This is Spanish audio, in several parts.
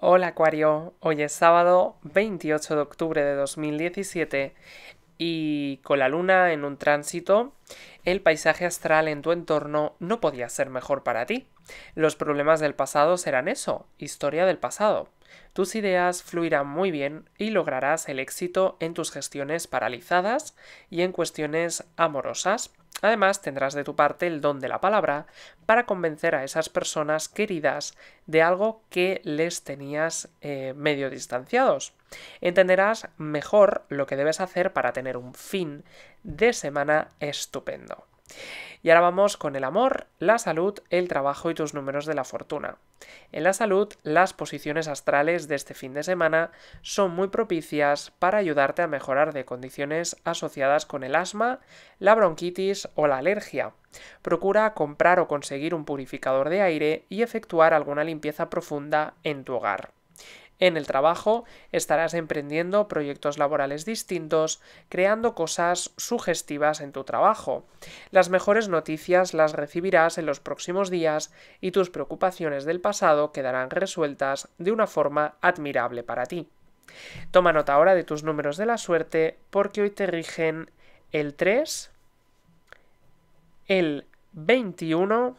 Hola Acuario, hoy es sábado 28 de octubre de 2017 y con la luna en un tránsito, el paisaje astral en tu entorno no podía ser mejor para ti. Los problemas del pasado serán eso, historia del pasado. Tus ideas fluirán muy bien y lograrás el éxito en tus gestiones paralizadas y en cuestiones amorosas. Además, tendrás de tu parte el don de la palabra para convencer a esas personas queridas de algo que les tenías eh, medio distanciados. Entenderás mejor lo que debes hacer para tener un fin de semana estupendo. Y ahora vamos con el amor, la salud, el trabajo y tus números de la fortuna. En la salud, las posiciones astrales de este fin de semana son muy propicias para ayudarte a mejorar de condiciones asociadas con el asma, la bronquitis o la alergia. Procura comprar o conseguir un purificador de aire y efectuar alguna limpieza profunda en tu hogar. En el trabajo estarás emprendiendo proyectos laborales distintos, creando cosas sugestivas en tu trabajo. Las mejores noticias las recibirás en los próximos días y tus preocupaciones del pasado quedarán resueltas de una forma admirable para ti. Toma nota ahora de tus números de la suerte porque hoy te rigen el 3, el 21,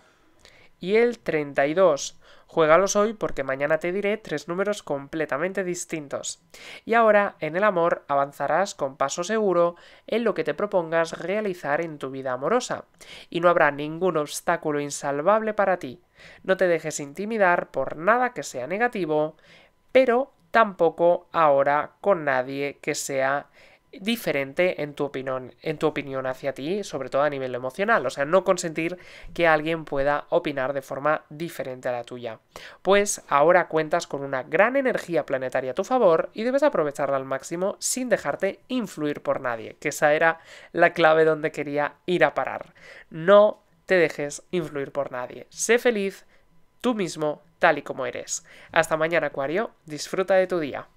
y el 32. Juégalos hoy porque mañana te diré tres números completamente distintos. Y ahora, en el amor, avanzarás con paso seguro en lo que te propongas realizar en tu vida amorosa, y no habrá ningún obstáculo insalvable para ti. No te dejes intimidar por nada que sea negativo, pero tampoco ahora con nadie que sea diferente en tu opinión, en tu opinión hacia ti, sobre todo a nivel emocional, o sea, no consentir que alguien pueda opinar de forma diferente a la tuya. Pues ahora cuentas con una gran energía planetaria a tu favor y debes aprovecharla al máximo sin dejarte influir por nadie, que esa era la clave donde quería ir a parar. No te dejes influir por nadie. Sé feliz tú mismo tal y como eres. Hasta mañana, Acuario, disfruta de tu día.